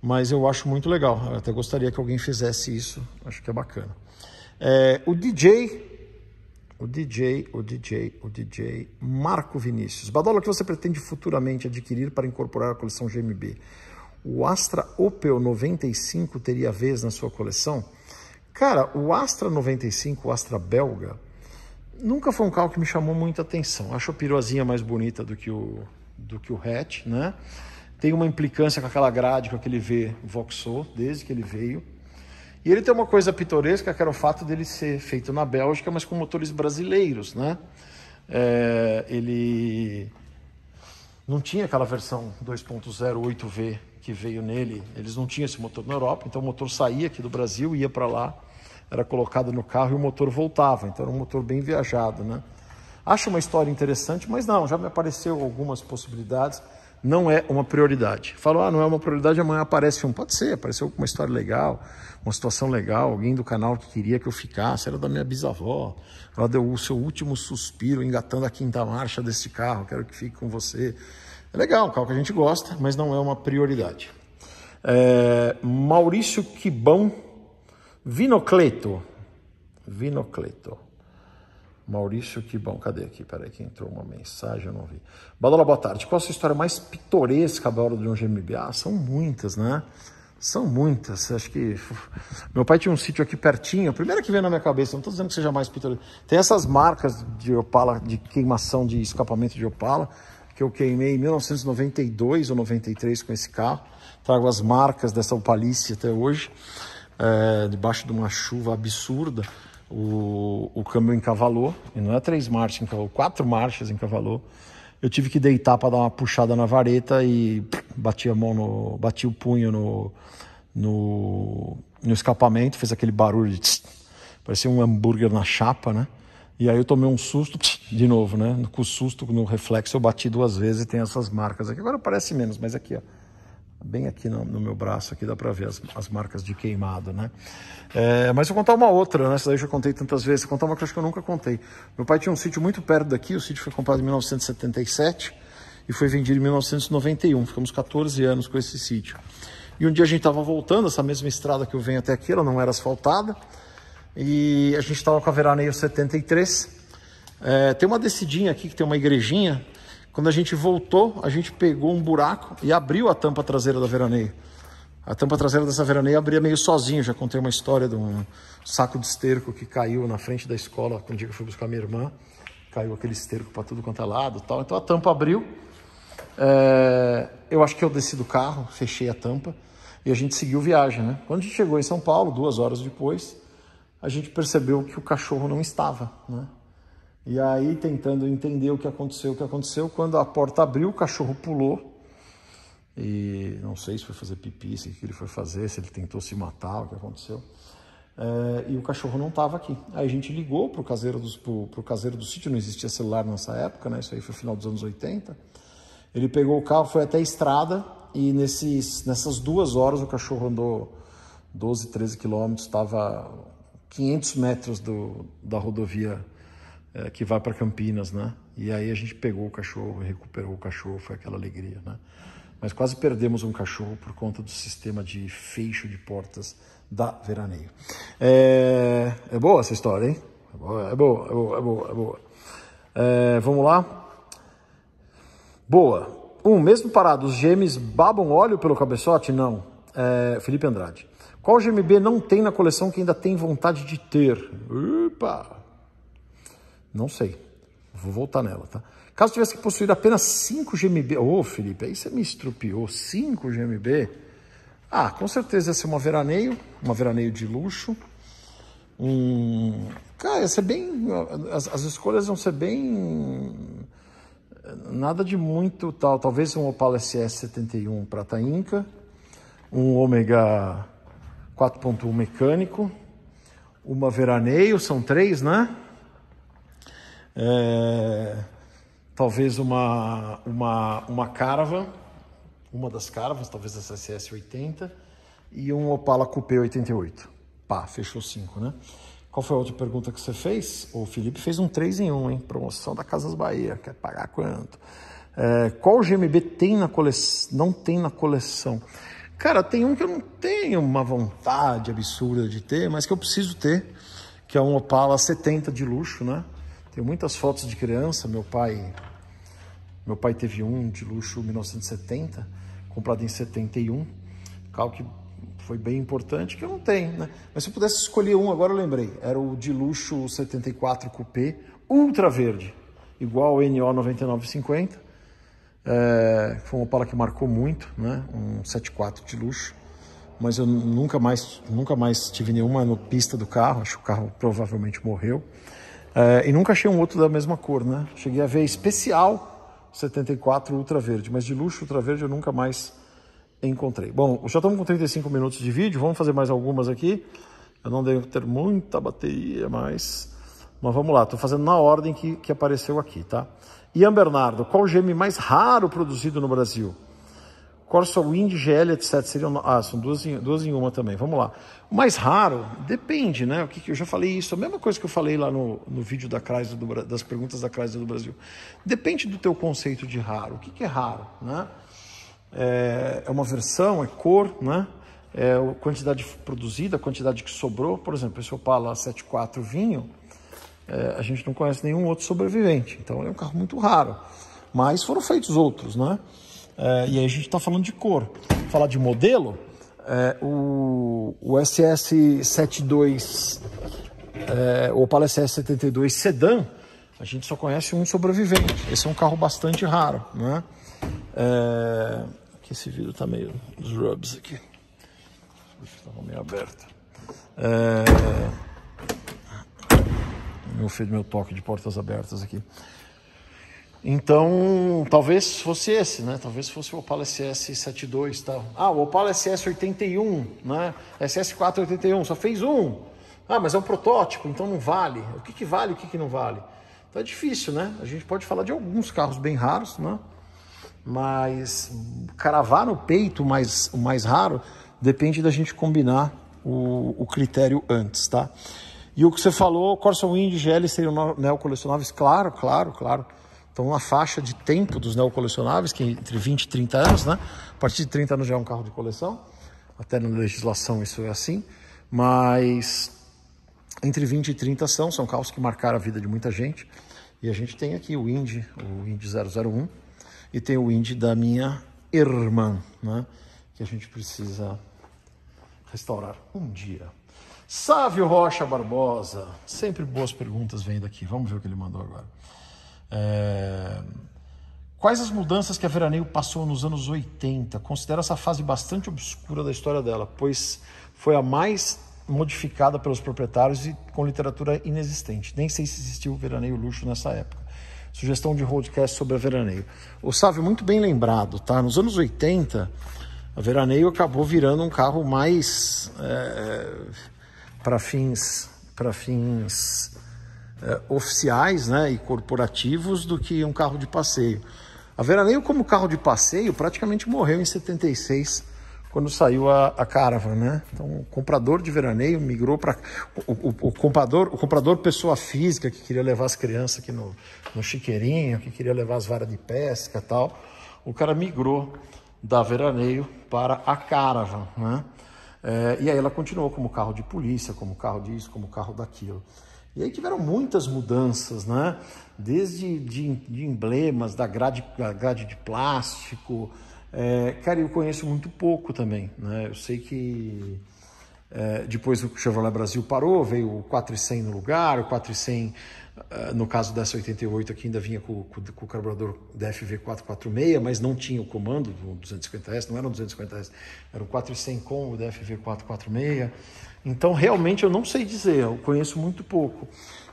mas eu acho muito legal. Eu até gostaria que alguém fizesse isso. Acho que é bacana. É, o DJ, o DJ, o DJ, o DJ Marco Vinícius. Badola, que você pretende futuramente adquirir para incorporar a coleção GMB? O Astra Opel 95 teria vez na sua coleção? Cara, o Astra 95, o Astra belga, nunca foi um carro que me chamou muita atenção. Acho a piruazinha mais bonita do que o, do que o hatch, né? Tem uma implicância com aquela grade, com aquele V Vauxhall, desde que ele veio. E ele tem uma coisa pitoresca, que era o fato dele ser feito na Bélgica, mas com motores brasileiros, né? É, ele não tinha aquela versão 2.08V que veio nele, eles não tinham esse motor na Europa, então o motor saía aqui do Brasil, ia para lá era colocado no carro e o motor voltava. Então era um motor bem viajado, né? Acho uma história interessante, mas não, já me apareceu algumas possibilidades. Não é uma prioridade. falou ah, não é uma prioridade, amanhã aparece um. Pode ser, apareceu uma história legal, uma situação legal, alguém do canal que queria que eu ficasse, era da minha bisavó. Ela deu o seu último suspiro engatando a quinta marcha desse carro, quero que fique com você. É legal, um carro que a gente gosta, mas não é uma prioridade. É, Maurício Kibão Vinocleto. Vinocleto. Maurício, que bom. Cadê aqui? Peraí, que entrou uma mensagem, eu não vi. Badola, boa tarde. Qual a sua história mais pitoresca da hora de um GMBA? Ah, são muitas, né? São muitas. Acho que. Meu pai tinha um sítio aqui pertinho. A primeira que veio na minha cabeça, não estou dizendo que seja mais pitoresca. Tem essas marcas de opala, de queimação de escapamento de opala, que eu queimei em 1992 ou 93 com esse carro. Trago as marcas dessa opalice até hoje é, debaixo de uma chuva absurda, o, o câmbio encavalou, e não é três marchas, encavalou, quatro marchas encavalou. Eu tive que deitar para dar uma puxada na vareta e bati a mão no, bati o punho no, no, no escapamento, fez aquele barulho de tss, parecia um hambúrguer na chapa, né? E aí eu tomei um susto, de novo, né? Com o susto, no reflexo, eu bati duas vezes e tem essas marcas aqui. Agora parece menos, mas aqui, ó bem aqui no, no, meu braço, aqui dá para ver as, as, marcas de queimado, né? É, mas eu vou contar uma outra, né? Essa daí eu já contei tantas vezes, vou contar uma que eu acho que eu nunca contei. Meu pai tinha um sítio muito perto daqui, o sítio foi comprado em 1977 e foi vendido em 1991. Ficamos 14 anos com esse sítio. E um dia a gente estava voltando, essa mesma estrada que eu venho até aqui, ela não era asfaltada, e a gente estava com a veraneio 73. É, tem uma descidinha aqui que tem uma igrejinha, quando a gente voltou, a gente pegou um buraco e abriu a tampa traseira da veraneia. A tampa traseira dessa veraneia abria meio sozinho. Já contei uma história de um saco de esterco que caiu na frente da escola quando eu fui buscar minha irmã. Caiu aquele esterco para tudo quanto é lado tal. Então a tampa abriu. É... Eu acho que eu desci do carro, fechei a tampa e a gente seguiu viagem. Né? Quando a gente chegou em São Paulo, duas horas depois, a gente percebeu que o cachorro não estava. Né? E aí, tentando entender o que aconteceu, o que aconteceu, quando a porta abriu, o cachorro pulou. E não sei se foi fazer pipi, se que ele foi fazer, se ele tentou se matar, o que aconteceu. É, e o cachorro não estava aqui. Aí a gente ligou para o caseiro, pro, pro caseiro do sítio, não existia celular nessa época, né? isso aí foi final dos anos 80. Ele pegou o carro, foi até a estrada e nesses, nessas duas horas o cachorro andou 12, 13 quilômetros, estava 500 metros do, da rodovia é, que vai para Campinas, né? E aí a gente pegou o cachorro, recuperou o cachorro, foi aquela alegria, né? Mas quase perdemos um cachorro por conta do sistema de fecho de portas da Veraneio. É, é boa essa história, hein? É boa, é boa, é boa, é boa. É boa. É, vamos lá? Boa. Um, mesmo parado, os gêmeos babam óleo pelo cabeçote? Não. É, Felipe Andrade. Qual GMB não tem na coleção que ainda tem vontade de ter? Opa! Não sei. Vou voltar nela, tá? Caso tivesse que possuir apenas 5 GMB... Ô, oh, Felipe, aí você me estrupiou. 5 GMB? Ah, com certeza ia ser uma veraneio, uma veraneio de luxo. Um... Cara, ia ser bem... As, as escolhas vão ser bem... Nada de muito tal. Talvez um Opala SS71 prata Inca. Um Ômega 4.1 mecânico. Uma veraneio, são três, né? é, talvez uma, uma, uma Carva, uma das Carvas, talvez essa SS80, e um Opala Coupé 88. Pá, fechou 5, né? Qual foi a outra pergunta que você fez? O Felipe fez um 3 em 1, hein? Promoção da Casas Bahia, quer pagar quanto? É, qual GMB tem na coleção, não tem na coleção? Cara, tem um que eu não tenho uma vontade absurda de ter, mas que eu preciso ter, que é um Opala 70 de luxo, né? tem muitas fotos de criança, meu pai meu pai teve um de luxo 1970, comprado em 71, carro que foi bem importante, que eu não tenho, né? Mas se eu pudesse escolher um, agora eu lembrei, era o de luxo 74 Coupé, ultra verde, igual o NO 9950, é, foi uma Opala que marcou muito, né? Um 74 de luxo, mas eu nunca mais, nunca mais tive nenhuma pista do carro, acho que o carro provavelmente morreu. É, e nunca achei um outro da mesma cor, né? Cheguei a ver especial 74 Ultra Verde, mas de luxo Ultra Verde eu nunca mais encontrei. Bom, já estamos com 35 minutos de vídeo, vamos fazer mais algumas aqui. Eu não devo ter muita bateria, mas... Mas vamos lá, estou fazendo na ordem que, que apareceu aqui, tá? Ian Bernardo, qual o geme mais raro produzido no Brasil? Corsa Wind, GL, etc. Seriam, ah, são duas em, duas em uma também. Vamos lá. O mais raro, depende, né? O que, que eu já falei isso, a mesma coisa que eu falei lá no, no vídeo da Chrysler do, das perguntas da Chrysler do Brasil. Depende do teu conceito de raro. O que, que é raro, né? É, é uma versão, é cor, né? É a quantidade produzida, a quantidade que sobrou. Por exemplo, esse Opala 74 vinho, é, a gente não conhece nenhum outro sobrevivente. Então é um carro muito raro. Mas foram feitos outros, né? É, e aí a gente está falando de cor. Falar de modelo, é, o, o SS72, é, o Opala SS72 Sedan, a gente só conhece um sobrevivente. Esse é um carro bastante raro, né? É, aqui esse vidro tá meio dos rubs aqui. Estava meio aberto. É, fiz meu toque de portas abertas aqui. Então, talvez fosse esse, né? Talvez fosse o Opala SS72 e tal. Ah, o Opala SS81, né? SS481, só fez um. Ah, mas é um protótipo, então não vale. O que, que vale e o que, que não vale? Então é difícil, né? A gente pode falar de alguns carros bem raros, né? Mas cravar no peito mais, o mais raro depende da gente combinar o, o critério antes, tá? E o que você falou, Corsa Wind GL seriam neocolecionáveis? Né, claro, claro, claro. Então, uma faixa de tempo dos neocolecionáveis, que é entre 20 e 30 anos, né? A partir de 30 anos já é um carro de coleção, até na legislação isso é assim, mas entre 20 e 30 são, são carros que marcaram a vida de muita gente. E a gente tem aqui o Indy, o Indy 001, e tem o Indy da minha irmã, né? Que a gente precisa restaurar um dia. Sávio Rocha Barbosa, sempre boas perguntas vêm daqui. Vamos ver o que ele mandou agora. É... Quais as mudanças que a Veraneio passou nos anos 80? Considero essa fase bastante obscura da história dela, pois foi a mais modificada pelos proprietários e com literatura inexistente. Nem sei se existiu o Veraneio Luxo nessa época. Sugestão de podcast sobre a Veraneio. O Sávio, muito bem lembrado, tá? Nos anos 80, a Veraneio acabou virando um carro mais é, é para fins para fins eh, oficiais né, e corporativos do que um carro de passeio. A Veraneio, como carro de passeio, praticamente morreu em 76, quando saiu a, a Caravan. Né? Então, o comprador de Veraneio migrou para... O, o, o, comprador, o comprador pessoa física, que queria levar as crianças aqui no, no chiqueirinho, que queria levar as varas de pesca tal, o cara migrou da Veraneio para a Caravan, né? É, e aí ela continuou como carro de polícia, como carro disso, como carro daquilo. E aí tiveram muitas mudanças, né? Desde de, de emblemas, da grade, da grade de plástico. É, cara, eu conheço muito pouco também, né? Eu sei que é, depois o Chevrolet Brasil parou, veio o 400 no lugar, o 400, é, no caso dessa 88 aqui ainda vinha com, com, com o carburador DFV 446, mas não tinha o comando do 250S, não era um 250S, era o 400 com o DFV 446. Então, realmente, eu não sei dizer, eu conheço muito pouco.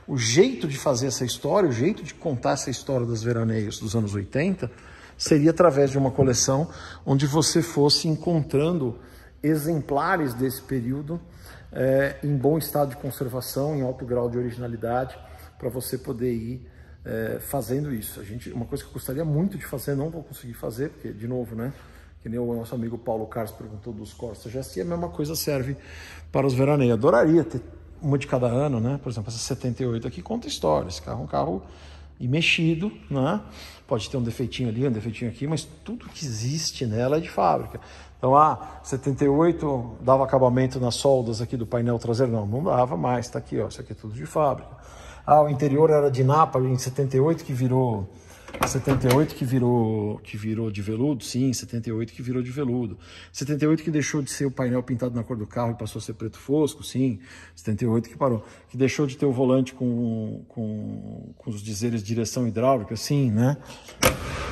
O jeito de fazer essa história, o jeito de contar essa história das veraneias dos anos 80, seria através de uma coleção onde você fosse encontrando exemplares desse período é, em bom estado de conservação, em alto grau de originalidade, para você poder ir é, fazendo isso. A gente, uma coisa que eu gostaria muito de fazer, não vou conseguir fazer, porque, de novo, né? Que nem o nosso amigo Paulo Carlos perguntou dos Corsa se a mesma coisa serve para os veraneios. Adoraria ter uma de cada ano, né? Por exemplo, essa 78 aqui conta história. Esse carro é um carro e mexido, né? Pode ter um defeitinho ali, um defeitinho aqui, mas tudo que existe nela é de fábrica. Então, ah, 78 dava acabamento nas soldas aqui do painel traseiro, não, não dava mais, está aqui, ó, isso aqui é tudo de fábrica. Ah, o interior era de Napa em 78 que virou 78 que virou que virou de veludo? Sim, 78 que virou de veludo. 78 que deixou de ser o painel pintado na cor do carro e passou a ser preto fosco? Sim. 78 que parou. Que deixou de ter o volante com, com, com os dizeres de direção hidráulica? Sim, né?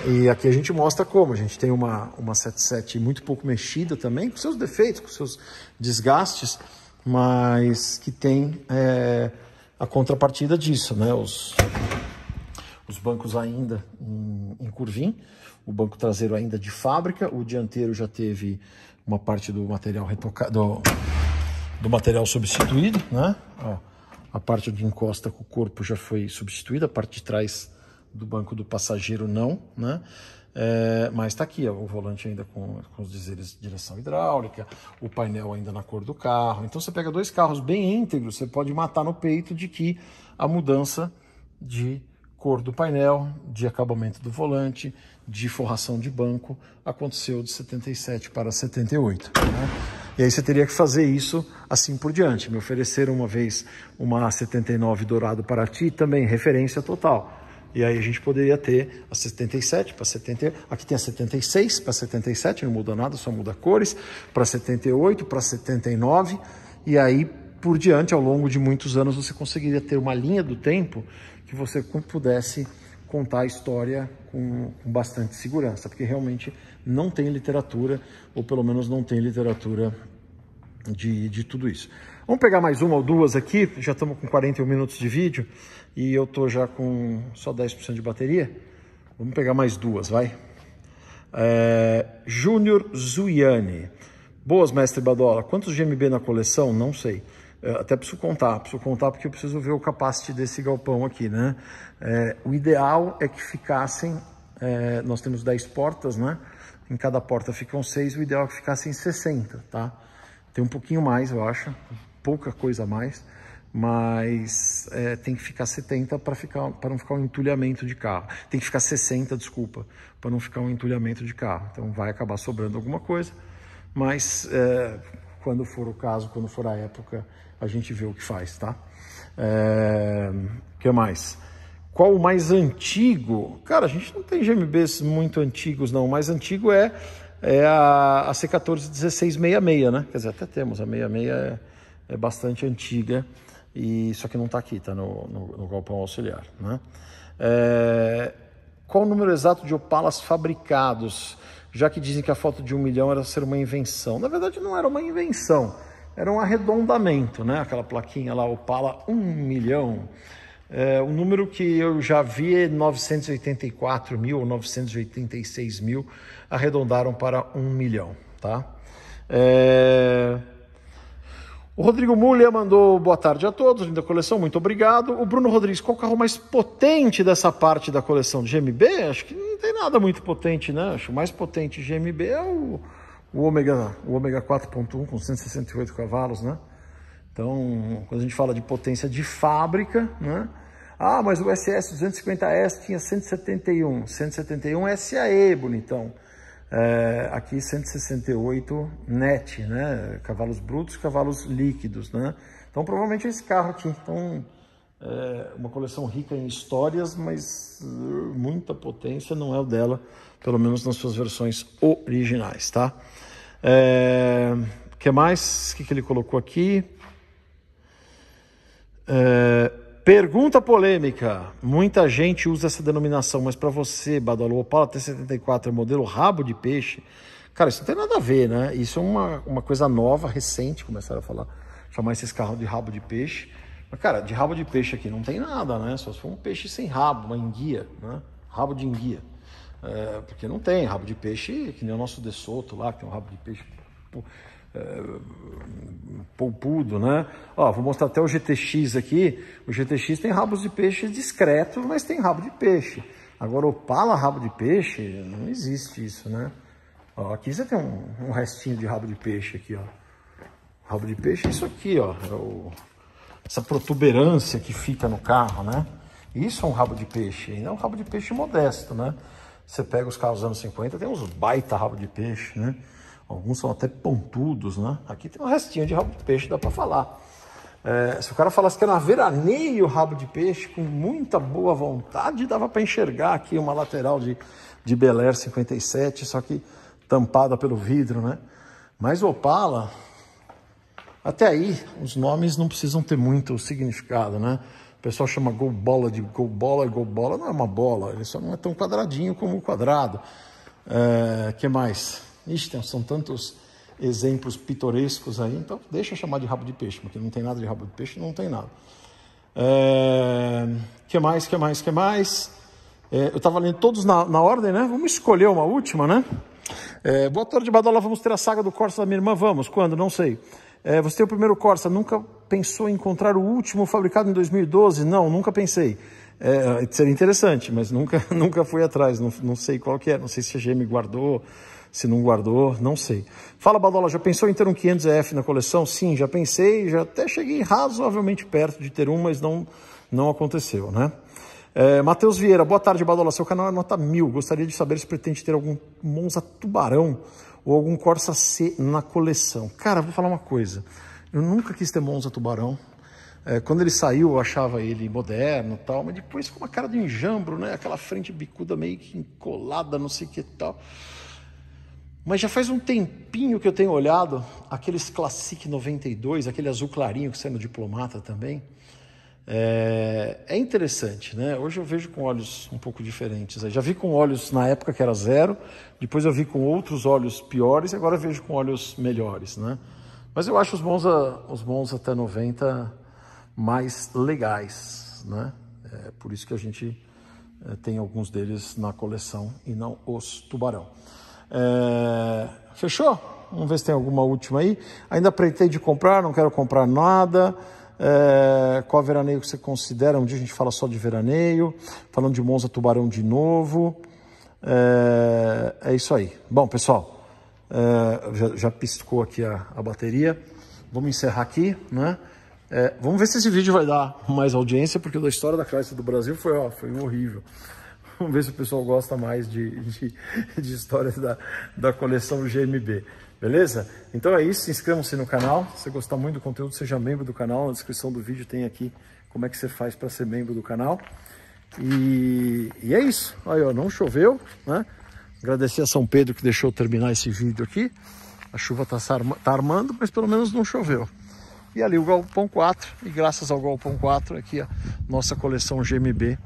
E aqui a gente mostra como. A gente tem uma, uma 77 muito pouco mexida também, com seus defeitos, com seus desgastes, mas que tem é, a contrapartida disso, né? Os, os bancos ainda em, em curvim, o banco traseiro ainda de fábrica, o dianteiro já teve uma parte do material retocado, do material substituído, né? Ó, a parte de encosta com o corpo já foi substituída, a parte de trás do banco do passageiro não, né? É, mas está aqui ó, o volante ainda com, com os dizeres de direção hidráulica, o painel ainda na cor do carro. Então você pega dois carros bem íntegros, você pode matar no peito de que a mudança de cor do painel, de acabamento do volante, de forração de banco, aconteceu de 77 para 78. Né? E aí você teria que fazer isso assim por diante. Me ofereceram uma vez uma A79 dourado para ti, também referência total. E aí a gente poderia ter a 77 para 70, aqui tem a 76 para 77, não muda nada, só muda cores, para 78, para 79, e aí por diante, ao longo de muitos anos, você conseguiria ter uma linha do tempo que você pudesse contar a história com, com, bastante segurança, porque realmente não tem literatura, ou pelo menos não tem literatura de, de tudo isso. Vamos pegar mais uma ou duas aqui, já estamos com 41 minutos de vídeo e eu estou já com só 10% de bateria. Vamos pegar mais duas, vai. É, Júnior Zuiani. Boas, mestre Badola. Quantos GMB na coleção? Não sei. É, até preciso contar, preciso contar porque eu preciso ver o capacete desse galpão aqui, né? É, o ideal é que ficassem, é, nós temos 10 portas, né? Em cada porta ficam 6, o ideal é que ficassem 60, tá? Tem um pouquinho mais, eu acho, pouca coisa a mais, mas é, tem que ficar 70 para ficar para não ficar um entulhamento de carro. Tem que ficar 60, desculpa, para não ficar um entulhamento de carro. Então vai acabar sobrando alguma coisa, mas é, quando for o caso, quando for a época, a gente vê o que faz, tá? É... O que mais? Qual o mais antigo? Cara, a gente não tem GMBs muito antigos, não. O mais antigo é, é a, a C141666, né? Quer dizer, até temos. A 66 é, é bastante antiga, e só que não está aqui, tá no, no, no, galpão auxiliar, né? É... Qual o número exato de Opalas fabricados? Já que dizem que a foto de um milhão era ser uma invenção. Na verdade, não era uma invenção era um arredondamento, né? Aquela plaquinha lá, Opala 1 um milhão. É, um número que eu já vi é 984 mil ou 986 mil, arredondaram para 1 um milhão, tá? É... O Rodrigo Mulher mandou boa tarde a todos, linda coleção, muito obrigado. O Bruno Rodrigues, qual o carro mais potente dessa parte da coleção de GMB? Acho que não tem nada muito potente, né? Acho que o mais potente GMB é o o ômega, o ômega 4.1 com 168 cavalos, né? Então, quando a gente fala de potência de fábrica, né? Ah, mas o SS 250S tinha 171, 171 SAE, bonitão. É, aqui 168 net, né? Cavalos brutos, cavalos líquidos, né? Então, provavelmente é esse carro aqui. Então, é uma coleção rica em histórias, mas uh, muita potência não é o dela pelo menos nas suas versões originais, tá? É, que mais? O que, que ele colocou aqui? É, pergunta polêmica. Muita gente usa essa denominação, mas para você, Badalou, Opala T74 é modelo rabo de peixe. Cara, isso não tem nada a ver, né? Isso é uma, uma coisa nova, recente, começaram a falar, chamar esses carros de rabo de peixe. Mas, cara, de rabo de peixe aqui não tem nada, né? Só se for um peixe sem rabo, uma enguia, né? Rabo de enguia. É, porque não tem rabo de peixe, que nem o nosso de Soto lá, que tem um rabo de peixe é, polpudo, né? Ó, vou mostrar até o GTX aqui. O GTX tem rabos de peixe discreto, mas tem rabo de peixe. Agora, opala rabo de peixe, não existe isso, né? Ó, aqui você tem um, um restinho de rabo de peixe aqui, ó. Rabo de peixe é isso aqui, ó. É o, essa protuberância que fica no carro, né? Isso é um rabo de peixe, e não é um rabo de peixe modesto, né? Você pega os carros dos anos 50, tem uns baita rabo de peixe, né? Alguns são até pontudos, né? Aqui tem um restinho de rabo de peixe, dá para falar. É, se o cara falasse que era é veraneio o rabo de peixe, com muita boa vontade, dava para enxergar aqui uma lateral de, de Bel Air 57, só que tampada pelo vidro, né? Mas o Opala, até aí, os nomes não precisam ter muito significado, né? O pessoal chama gol bola de gol bola, gol bola não é uma bola, ele só não é tão quadradinho como o quadrado. É, que mais? Ixi, são tantos exemplos pitorescos aí, então deixa eu chamar de rabo de peixe, porque não tem nada de rabo de peixe, não tem nada. É, que mais, que mais, que mais? É, eu estava lendo todos na, na, ordem, né? Vamos escolher uma última, né? É, boa tarde, Badola, vamos ter a saga do Corsa da minha irmã, vamos. Quando? Não sei. É, você tem o primeiro Corsa, nunca pensou em encontrar o último fabricado em 2012? Não, nunca pensei. É, é, seria interessante, mas nunca, *laughs* nunca fui atrás, não, não sei qual que é, não sei se a GM guardou, se não guardou, não sei. Fala, Badola, já pensou em ter um 500F na coleção? Sim, já pensei, já até cheguei razoavelmente perto de ter um, mas não, não aconteceu, né? É, Matheus Vieira, boa tarde, Badola, seu canal é nota mil, gostaria de saber se pretende ter algum Monza Tubarão ou algum Corsa C na coleção. Cara, vou falar uma coisa. Eu nunca quis ter Monza Tubarão. É, quando ele saiu, eu achava ele moderno tal, mas depois com uma cara de enjambro, né? Aquela frente bicuda meio que encolada, não sei o que tal. Mas já faz um tempinho que eu tenho olhado aqueles Classic 92, aquele azul clarinho que sai no Diplomata também. É, é, interessante, né? Hoje eu vejo com olhos um pouco diferentes. já vi com olhos na época que era zero, depois eu vi com outros olhos piores e agora vejo com olhos melhores, né? Mas eu acho os bons, a, ah, os bons até 90 mais legais, né? É por isso que a gente é, tem alguns deles na coleção e não os tubarão. É, fechou? Vamos ver se tem alguma última aí. Ainda de comprar, não quero comprar nada. É, qual veraneio que você considera? Um dia a gente fala só de veraneio, falando de Monza Tubarão de novo. É, é isso aí. Bom, pessoal, é, já, já, piscou aqui a, a, bateria. Vamos encerrar aqui, né? É, vamos ver se esse vídeo vai dar mais audiência, porque da história da Chrysler do Brasil foi, ó, foi horrível. Vamos ver se o pessoal gosta mais de, de, de histórias da, da coleção GMB. Beleza? Então é isso, inscrevam-se no canal. Se você gostar muito do conteúdo, seja membro do canal. Na descrição do vídeo tem aqui como é que você faz para ser membro do canal. E, e, é isso. Aí, ó, não choveu, né? Agradecer a São Pedro que deixou terminar esse vídeo aqui. A chuva está tá armando, mas pelo menos não choveu. E ali o Galpão 4, e graças ao Galpão 4 aqui a nossa coleção GMB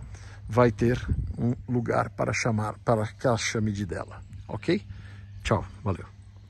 vai ter um lugar para chamar, para que ela chame de dela, ok? Tchau, valeu.